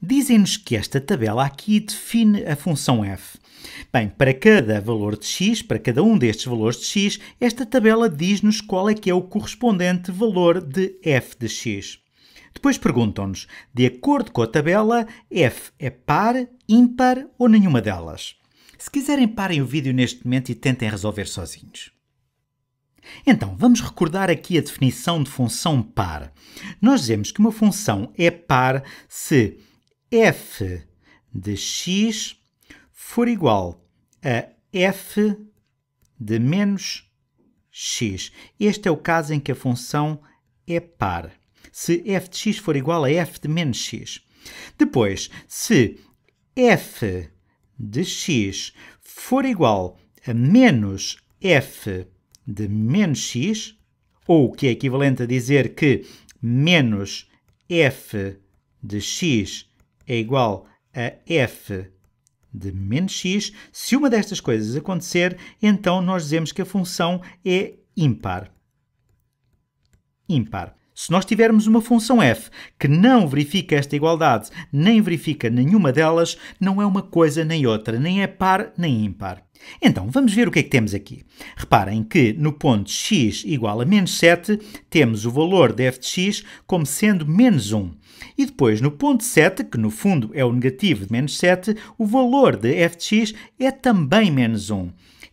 dizem-nos que esta tabela aqui define a função f. Bem, para cada valor de x, para cada um destes valores de x, esta tabela diz-nos qual é que é o correspondente valor de f de x. Depois perguntam-nos, de acordo com a tabela, f é par, ímpar ou nenhuma delas? Se quiserem, parem o vídeo neste momento e tentem resolver sozinhos. Então, vamos recordar aqui a definição de função par. Nós dizemos que uma função é par se f de x for igual a f de menos x. Este é o caso em que a função é par. Se f de x for igual a f de menos x. Depois, se f de x for igual a menos f de menos x, ou o que é equivalente a dizer que menos f de x é igual a f de menos x. Se uma destas coisas acontecer, então nós dizemos que a função é ímpar. Ímpar. Se nós tivermos uma função f que não verifica esta igualdade, nem verifica nenhuma delas, não é uma coisa nem outra, nem é par nem ímpar. Então, vamos ver o que é que temos aqui. Reparem que no ponto x igual a menos 7, temos o valor de f de x como sendo menos 1. E depois, no ponto 7, que no fundo é o negativo de menos 7, o valor de f de x é também menos 1.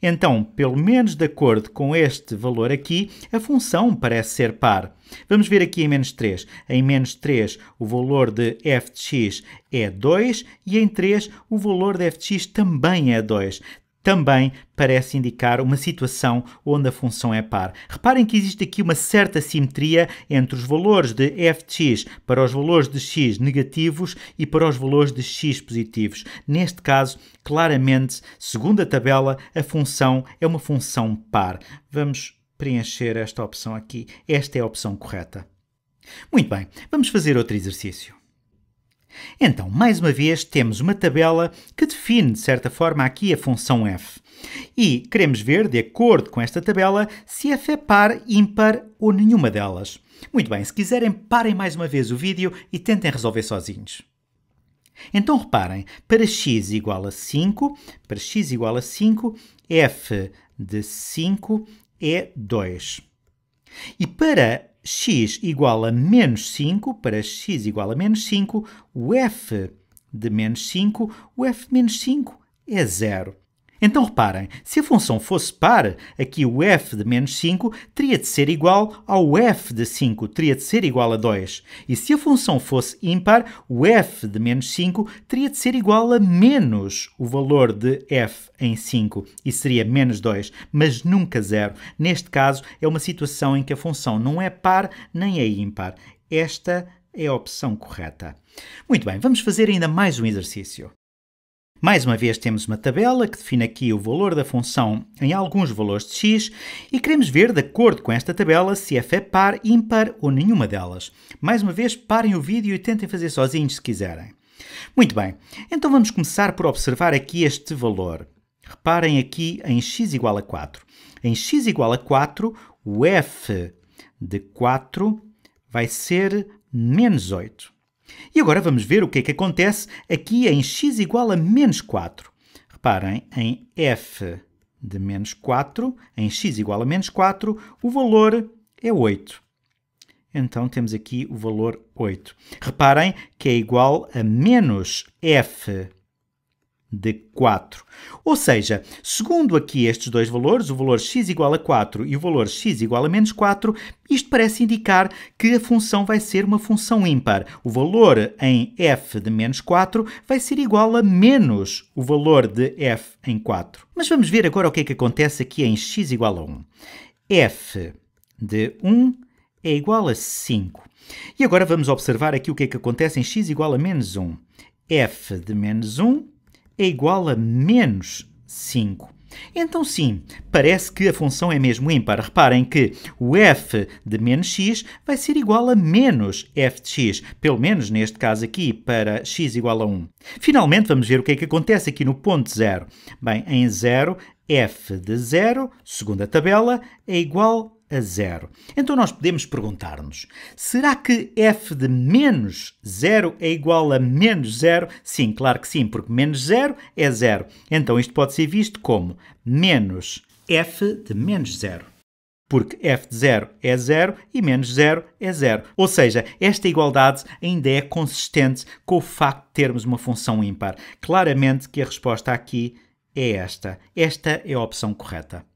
Então, pelo menos de acordo com este valor aqui, a função parece ser par. Vamos ver aqui em menos 3. Em menos 3 o valor de f de x é 2 e em 3 o valor de f de x também é 2 também parece indicar uma situação onde a função é par. Reparem que existe aqui uma certa simetria entre os valores de f de x para os valores de x negativos e para os valores de x positivos. Neste caso, claramente, segundo a tabela, a função é uma função par. Vamos preencher esta opção aqui. Esta é a opção correta. Muito bem, vamos fazer outro exercício. Então, mais uma vez, temos uma tabela que define, de certa forma, aqui a função f. E queremos ver, de acordo com esta tabela, se f é par, ímpar ou nenhuma delas. Muito bem, se quiserem, parem mais uma vez o vídeo e tentem resolver sozinhos. Então reparem, para x igual a 5, para x igual a 5, f de 5 é 2. E para x igual a menos 5, para x igual a menos 5, o f de menos 5, o f de menos 5 é zero. Então reparem, se a função fosse par, aqui é o f de menos 5 teria de ser igual ao f de 5, teria de ser igual a 2. E se a função fosse ímpar, o f de menos 5 teria de ser igual a menos o valor de f em 5, e seria menos 2, mas nunca zero. Neste caso, é uma situação em que a função não é par nem é ímpar. Esta é a opção correta. Muito bem, vamos fazer ainda mais um exercício. Mais uma vez temos uma tabela que define aqui o valor da função em alguns valores de x e queremos ver, de acordo com esta tabela, se f é par, ímpar ou nenhuma delas. Mais uma vez, parem o vídeo e tentem fazer sozinhos se quiserem. Muito bem, então vamos começar por observar aqui este valor. Reparem aqui em x igual a 4. Em x igual a 4, o f de 4 vai ser menos 8. E agora vamos ver o que é que acontece aqui em x igual a menos 4. Reparem, em f de menos 4, em x igual a menos 4, o valor é 8. Então temos aqui o valor 8. Reparem que é igual a menos f de 4. Ou seja, segundo aqui estes dois valores, o valor x igual a 4 e o valor x igual a menos 4, isto parece indicar que a função vai ser uma função ímpar. O valor em f de menos 4 vai ser igual a menos o valor de f em 4. Mas vamos ver agora o que é que acontece aqui em x igual a 1. f de 1 é igual a 5. E agora vamos observar aqui o que é que acontece em x igual a menos 1. f de menos 1 é igual a menos 5. Então sim, parece que a função é mesmo ímpar. Reparem que o f de menos x vai ser igual a menos f de x, pelo menos neste caso aqui, para x igual a 1. Finalmente vamos ver o que é que acontece aqui no ponto zero. Bem, em zero, f de zero, segunda tabela, é igual a zero. Então nós podemos perguntar-nos: será que f de menos zero é igual a menos 0? Sim, claro que sim, porque menos 0 é 0. Então isto pode ser visto como menos f de menos zero porque f de 0 é 0 e menos 0 é 0. Ou seja, esta igualdade ainda é consistente com o facto de termos uma função ímpar. Claramente que a resposta aqui é esta. Esta é a opção correta.